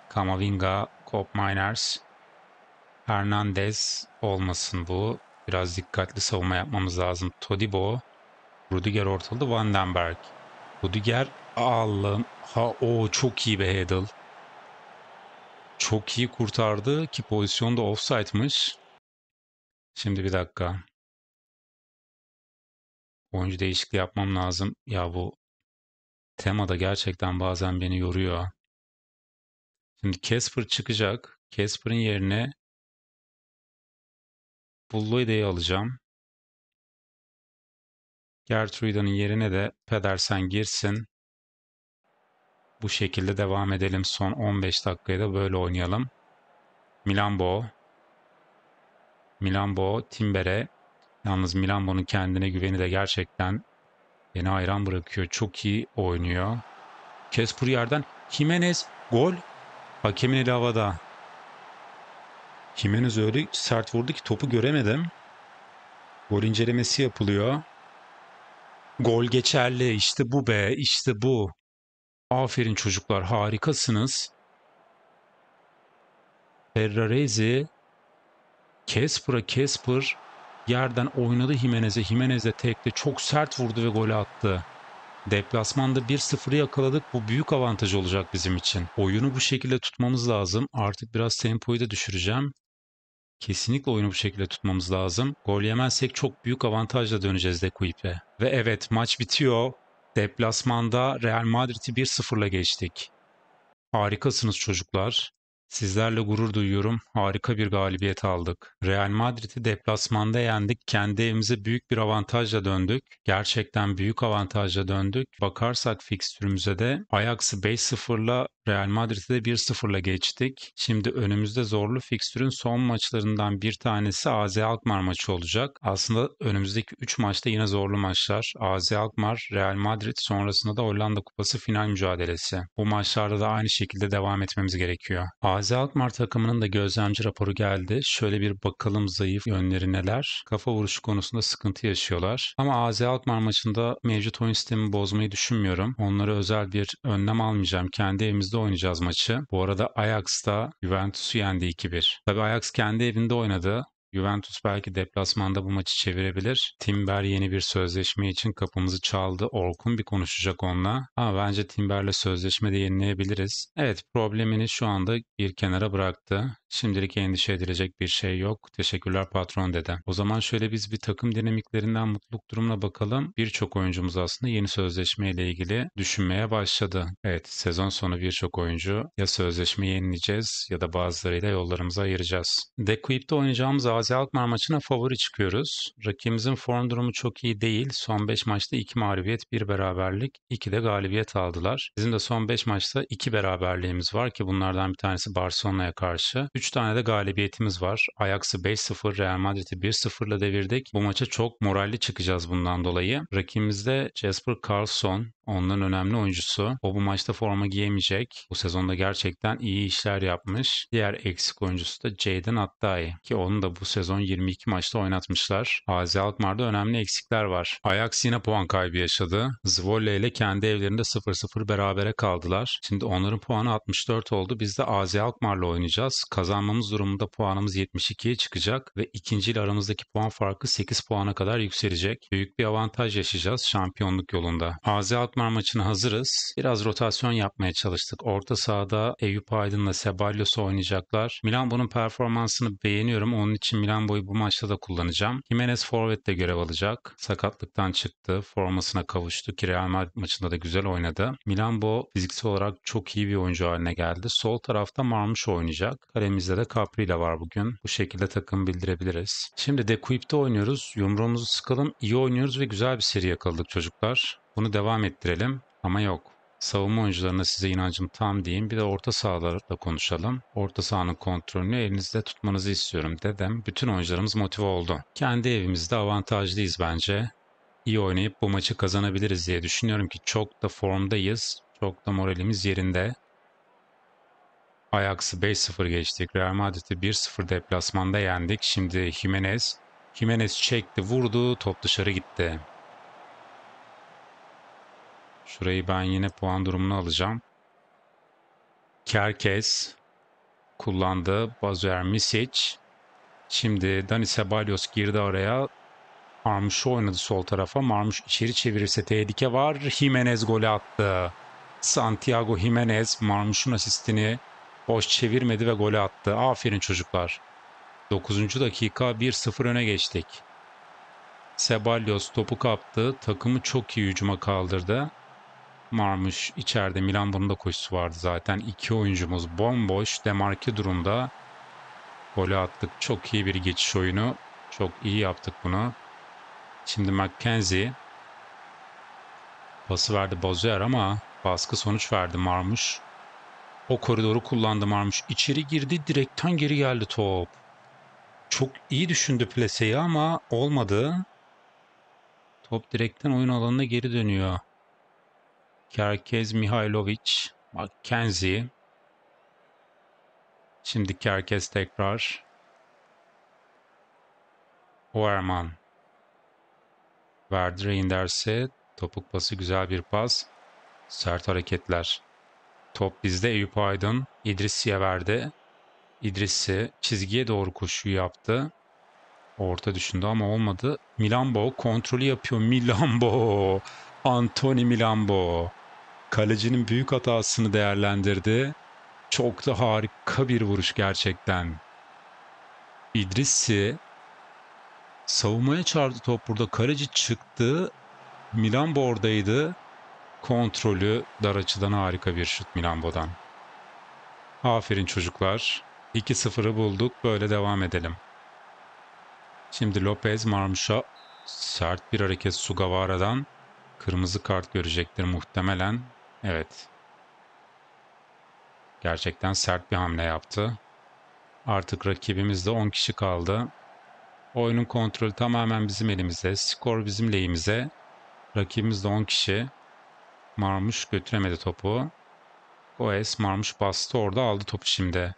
Kamavinga, Kop Miners. Hernandez olmasın bu. Biraz dikkatli savunma yapmamız lazım. Todibo, Rudiger ortaladı. Vandenberg. Rudiger Allah'ım. Ha o çok iyi be Hedel. Çok iyi kurtardı ki pozisyonda offside'mış. Şimdi bir dakika. Oyuncu değişikliği yapmam lazım. Ya bu temada gerçekten bazen beni yoruyor. Şimdi Casper çıkacak. Casper'ın yerine Bulloyda'yı alacağım. Gertrude'nin yerine de Pedersen girsin. Bu şekilde devam edelim. Son 15 dakikaya da böyle oynayalım. Milambo. Milambo, Timbere. Yalnız Milambo'nun kendine güveni de gerçekten beni hayran bırakıyor. Çok iyi oynuyor. Kespur yerden Jimenez gol. Hakemin eli havada. Jimenez öyle sert vurdu ki topu göremedim. Gol incelemesi yapılıyor. Gol geçerli. İşte bu be. İşte bu. Aferin çocuklar. Harikasınız. Ferraresi Kesper'a Kesper yerden oynadı Jimenez'e. Jimenez tekte çok sert vurdu ve gol attı. Deplasmanda 1-0'ı yakaladık. Bu büyük avantaj olacak bizim için. Oyunu bu şekilde tutmamız lazım. Artık biraz tempoyu da düşüreceğim. Kesinlikle oyunu bu şekilde tutmamız lazım. Gol yemezsek çok büyük avantajla döneceğiz De Kuyip'e. Ve evet maç bitiyor. Deplasmanda Real Madrid'i 1-0'la geçtik. Harikasınız çocuklar. Sizlerle gurur duyuyorum. Harika bir galibiyet aldık. Real Madrid'i deplasmanda yendik. Kendi evimize büyük bir avantajla döndük. Gerçekten büyük avantajla döndük. Bakarsak fikstürümüze de Ajax'ı 5-0'la Real Madrid'i de 1-0'la geçtik. Şimdi önümüzde zorlu fikstürün son maçlarından bir tanesi AZ Alkmaar maçı olacak. Aslında önümüzdeki 3 maçta yine zorlu maçlar. AZ Alkmaar, Real Madrid sonrasında da Hollanda Kupası final mücadelesi. Bu maçlarda da aynı şekilde devam etmemiz gerekiyor. Gazi Alkmaar takımının da gözlemci raporu geldi. Şöyle bir bakalım zayıf yönleri neler. Kafa vuruşu konusunda sıkıntı yaşıyorlar. Ama AZ Alkmaar maçında mevcut oyun sistemi bozmayı düşünmüyorum. Onlara özel bir önlem almayacağım. Kendi evimizde oynayacağız maçı. Bu arada Ajax'ta Juventus'u yendi 2-1. Tabii Ajax kendi evinde oynadı. Juventus belki deplasmanda bu maçı çevirebilir. Timber yeni bir sözleşme için kapımızı çaldı. Orkun bir konuşacak onunla. Ama bence Timber'le sözleşme de yenileyebiliriz. Evet problemini şu anda bir kenara bıraktı. Şimdilik endişe edilecek bir şey yok. Teşekkürler patron dede. O zaman şöyle biz bir takım dinamiklerinden mutluluk durumuna bakalım. Birçok oyuncumuz aslında yeni sözleşme ile ilgili düşünmeye başladı. Evet sezon sonu birçok oyuncu ya sözleşme yenileyeceğiz ya da bazılarıyla yollarımızı ayıracağız. Dequip'te oynayacağımız Gazi Alkmaar maçına favori çıkıyoruz. Rakibimizin form durumu çok iyi değil. Son 5 maçta 2 mağlubiyet, 1 beraberlik, 2 de galibiyet aldılar. Bizim de son 5 maçta 2 beraberliğimiz var ki bunlardan bir tanesi Barcelona'ya karşı. 3 tane de galibiyetimiz var. Ajax'ı 5-0, Real Madrid'i 1-0'la devirdik. Bu maça çok moralli çıkacağız bundan dolayı. Rakibimizde Jesper Carlson, Onların önemli oyuncusu. O bu maçta forma giyemeyecek. Bu sezonda gerçekten iyi işler yapmış. Diğer eksik oyuncusu da Jaden Attai ki onu da bu sezon 22 maçta oynatmışlar. AZ Alkmaar'da önemli eksikler var. Ajax yine puan kaybı yaşadı. Zvolle ile kendi evlerinde 0-0 berabere kaldılar. Şimdi onların puanı 64 oldu. Biz de AZ Alkmaar'la oynayacağız. Kazanmamız durumunda puanımız 72'ye çıkacak ve ikinci ile aramızdaki puan farkı 8 puana kadar yükselecek. Büyük bir avantaj yaşayacağız şampiyonluk yolunda. AZ Alkmaar maçına hazırız. Biraz rotasyon yapmaya çalıştık. Orta sahada Eyüp Aydın'la Sebalyos oynayacaklar. Milan bunun performansını beğeniyorum. Onun için Milan boyu bu maçta da kullanacağım. Jimenez Forvet'te görev alacak. Sakatlıktan çıktı. Formasına kavuştu ki Real Madrid maçında da güzel oynadı. Milambo fiziksel olarak çok iyi bir oyuncu haline geldi. Sol tarafta Marmuş oynayacak. Kalemizde de Capri ile var bugün. Bu şekilde takım bildirebiliriz. Şimdi de Kuip'te oynuyoruz. Yumruğumuzu sıkalım. İyi oynuyoruz ve güzel bir seri yakaladık çocuklar. Bunu devam ettirelim ama yok. Savunma oyuncularına size inancım tam diyeyim. Bir de orta sahalarla konuşalım. Orta sahanın kontrolünü elinizde tutmanızı istiyorum dedem. Bütün oyuncularımız motive oldu. Kendi evimizde avantajlıyız bence. İyi oynayıp bu maçı kazanabiliriz diye düşünüyorum ki çok da formdayız. Çok da moralimiz yerinde. Ajax'ı 5-0 geçtik. Real Madrid'i 1-0 deplasmanda yendik. Şimdi Jimenez. Jimenez çekti, vurdu, top dışarı gitti. Şurayı ben yine puan durumunu alacağım. Kerkes kullandı. Bazuer Misic. Şimdi Dani Ceballos girdi oraya, Marmuş oynadı sol tarafa. Marmuş içeri çevirirse tehlike var. Jimenez golü attı. Santiago Jimenez Marmuş'un asistini boş çevirmedi ve golü attı. Aferin çocuklar. 9. dakika 1-0 öne geçtik. Sebalyos topu kaptı. Takımı çok iyi hücuma kaldırdı. Marmuş içeride. Milan bunun koşusu vardı zaten. İki oyuncumuz bomboş. Demarki durumda. Golü attık. Çok iyi bir geçiş oyunu. Çok iyi yaptık bunu. Şimdi McKenzie pası verdi Bozuer ama baskı sonuç verdi Marmuş. O koridoru kullandı Marmuş. İçeri girdi direkten geri geldi top. Çok iyi düşündü plaseyi ama olmadı. Top direkten oyun alanına geri dönüyor. Kerkez Mihailovic, McKenzie. Şimdi Kerkez tekrar. Oerman. Verdi Reinders'e. Topuk pası güzel bir pas. Sert hareketler. Top bizde Eyüp Aydın. İdrisi'ye verdi. İdrisi çizgiye doğru koşuyu yaptı. Orta düşündü ama olmadı. Milambo kontrolü yapıyor. Milambo. Anthony Milambo. Kalecinin büyük hatasını değerlendirdi. Çok da harika bir vuruş gerçekten. İdrisi savunmaya çağırdı top burada. Kaleci çıktı. Milan oradaydı. Kontrolü dar açıdan harika bir şut Milambo'dan. Aferin çocuklar. 2-0'ı bulduk. Böyle devam edelim. Şimdi Lopez Marmuş'a sert bir hareket Sugavara'dan kırmızı kart görecektir muhtemelen. Evet. Gerçekten sert bir hamle yaptı. Artık rakibimizde 10 kişi kaldı. Oyunun kontrolü tamamen bizim elimizde. Skor bizim lehimize. Rakibimizde 10 kişi. Marmuş götüremedi topu. Goes Marmuş bastı orada aldı topu şimdi.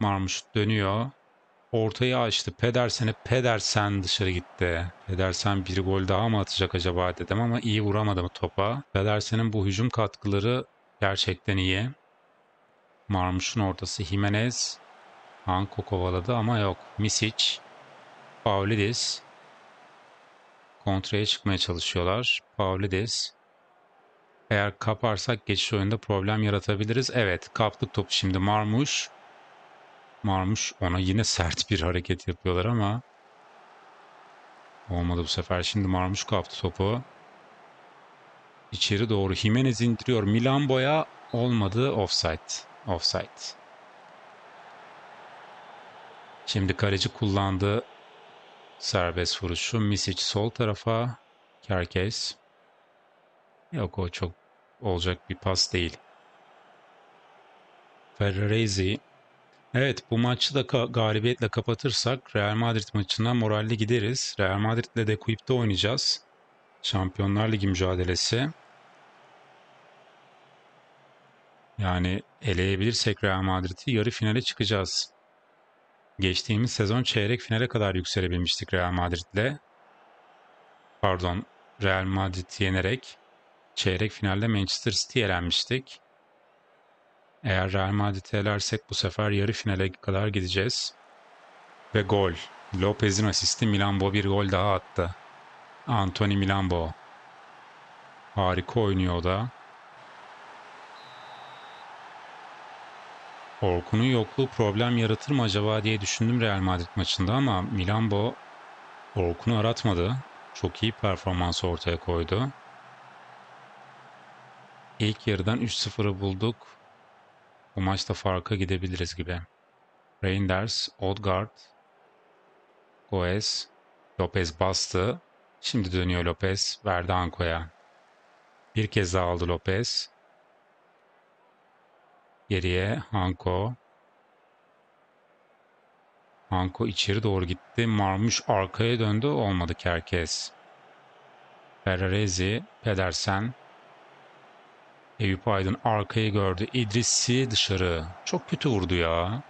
Marmuş dönüyor. Ortayı açtı. Pedersen'i Pedersen dışarı gitti. Pedersen bir gol daha mı atacak acaba dedim ama iyi vuramadı mı topa. Pedersen'in bu hücum katkıları gerçekten iyi. Marmuş'un ortası Jimenez. Hanko kovaladı ama yok. Misic. Pavlidis. Kontraya çıkmaya çalışıyorlar. Pavlidis. Eğer kaparsak geçiş oyunda problem yaratabiliriz. Evet kaptık topu şimdi Marmuş. Marmuş Ona yine sert bir hareket yapıyorlar ama olmadı bu sefer. Şimdi Marmuş kaptı topu. İçeri doğru Jimenez indiriyor. boya olmadı. Offside. Offside. Şimdi kaleci kullandı. Serbest vuruşu. Misic sol tarafa. Kerkes. Yok o çok olacak bir pas değil. Ferraresi Evet bu maçı da ka- galibiyetle kapatırsak Real Madrid maçına moralli gideriz. Real Madrid'le de Kuyip'te oynayacağız. Şampiyonlar Ligi mücadelesi. Yani eleyebilirsek Real Madrid'i yarı finale çıkacağız. Geçtiğimiz sezon çeyrek finale kadar yükselebilmiştik Real Madrid'le. Pardon, Real Madrid yenerek çeyrek finalde Manchester City elenmiştik. Eğer Real Madrid'i elersek bu sefer yarı finale kadar gideceğiz. Ve gol. Lopez'in asisti Milambo bir gol daha attı. Anthony Milambo. Harika oynuyor da. Orkun'un yokluğu problem yaratır mı acaba diye düşündüm Real Madrid maçında ama Milambo Orkun'u aratmadı. Çok iyi performans ortaya koydu. İlk yarıdan 3-0'ı bulduk. Bu maçta farka gidebiliriz gibi. Reinders, Odgaard, Goes, Lopez bastı. Şimdi dönüyor Lopez, verdi Anko'ya. Bir kez daha aldı Lopez. Geriye Hanko. Hanko içeri doğru gitti. Marmuş arkaya döndü. Olmadı herkes. Ferraresi, Pedersen, Eyüp Aydın arkayı gördü. İdris'i dışarı. Çok kötü vurdu ya.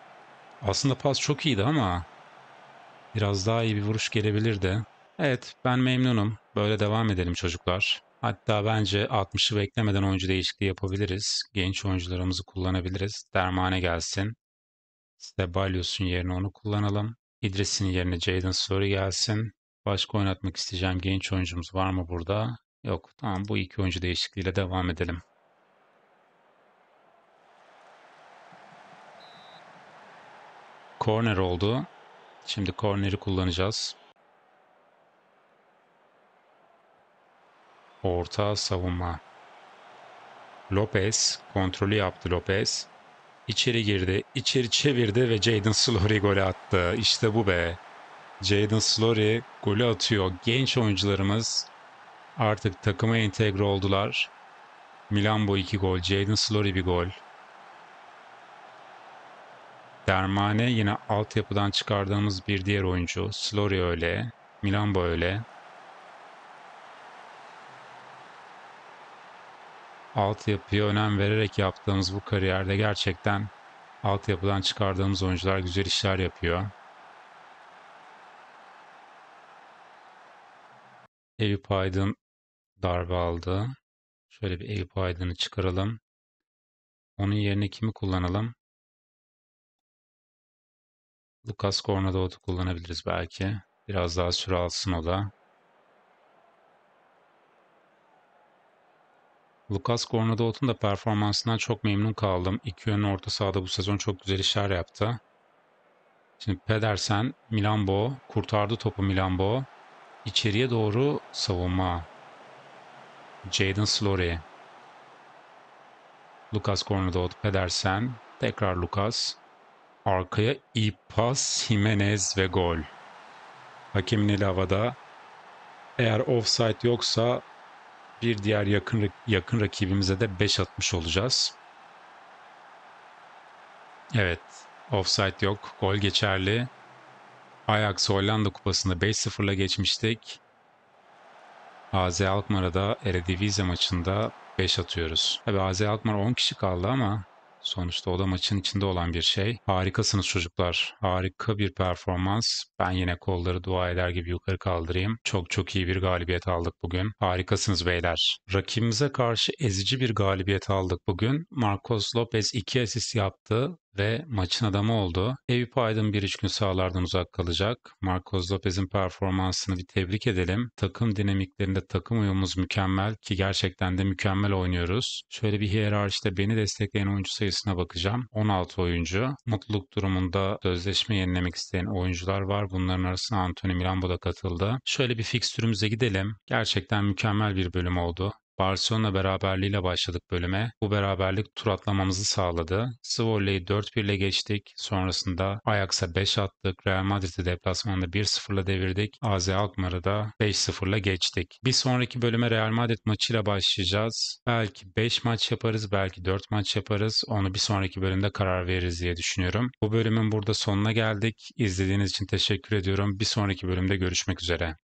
Aslında pas çok iyiydi ama biraz daha iyi bir vuruş gelebilirdi. Evet ben memnunum. Böyle devam edelim çocuklar. Hatta bence 60'ı beklemeden oyuncu değişikliği yapabiliriz. Genç oyuncularımızı kullanabiliriz. Dermane gelsin. Sebalios'un yerine onu kullanalım. İdris'in yerine Jaden Sorry gelsin. Başka oynatmak isteyeceğim genç oyuncumuz var mı burada? Yok. Tamam bu iki oyuncu değişikliğiyle devam edelim. Korner oldu. Şimdi korneri kullanacağız. Orta savunma. Lopez kontrolü yaptı Lopez. İçeri girdi, içeri çevirdi ve Jadon Slory golü attı. İşte bu be. Jadon Slory golü atıyor. Genç oyuncularımız artık takıma entegre oldular. Milan bu iki gol, Jadon Slory bir gol. Dermane yine altyapıdan çıkardığımız bir diğer oyuncu. Slory öyle. Milambo öyle. Altyapıya önem vererek yaptığımız bu kariyerde gerçekten altyapıdan çıkardığımız oyuncular güzel işler yapıyor. Eyüp Aydın darbe aldı. Şöyle bir Eyüp Aydın'ı çıkaralım. Onun yerine kimi kullanalım? Lucas Cornadot'u kullanabiliriz belki. Biraz daha süre alsın o da. Lucas Cornadot'un da performansından çok memnun kaldım. İki yönlü orta sahada bu sezon çok güzel işler yaptı. Şimdi Pedersen, Milambo kurtardı topu Milambo. İçeriye doğru savunma. Jaden Slory. Lucas Cornadot, Pedersen, tekrar Lucas. Arkaya iyi pas, Jimenez ve gol. Hakemin eli havada. Eğer offside yoksa bir diğer yakın yakın rakibimize de 5 atmış olacağız. Evet, offside yok. Gol geçerli. Ajax Hollanda Kupası'nda 5-0'la geçmiştik. AZ Alkmaar'a da Eredivisie maçında 5 atıyoruz. Tabii AZ Alkmaar 10 kişi kaldı ama Sonuçta o da maçın içinde olan bir şey. Harikasınız çocuklar. Harika bir performans. Ben yine kolları dua eder gibi yukarı kaldırayım. Çok çok iyi bir galibiyet aldık bugün. Harikasınız beyler. Rakibimize karşı ezici bir galibiyet aldık bugün. Marcos Lopez 2 asist yaptı ve maçın adamı oldu. Eyüp Aydın bir üç gün sahalardan uzak kalacak. Marcos Lopez'in performansını bir tebrik edelim. Takım dinamiklerinde takım uyumumuz mükemmel ki gerçekten de mükemmel oynuyoruz. Şöyle bir hiyerarşide beni destekleyen oyuncu sayısına bakacağım. 16 oyuncu. Mutluluk durumunda sözleşme yenilemek isteyen oyuncular var. Bunların arasında Anthony Milambo da katıldı. Şöyle bir fikstürümüze gidelim. Gerçekten mükemmel bir bölüm oldu. Barcelona beraberliğiyle başladık bölüme. Bu beraberlik tur atlamamızı sağladı. Svolley'i 4-1 ile geçtik. Sonrasında Ajax'a 5 attık. Real Madrid'i deplasmanda 1-0 ile devirdik. AZ Alkmaar'ı da 5-0 ile geçtik. Bir sonraki bölüme Real Madrid maçıyla başlayacağız. Belki 5 maç yaparız, belki 4 maç yaparız. Onu bir sonraki bölümde karar veririz diye düşünüyorum. Bu bölümün burada sonuna geldik. İzlediğiniz için teşekkür ediyorum. Bir sonraki bölümde görüşmek üzere.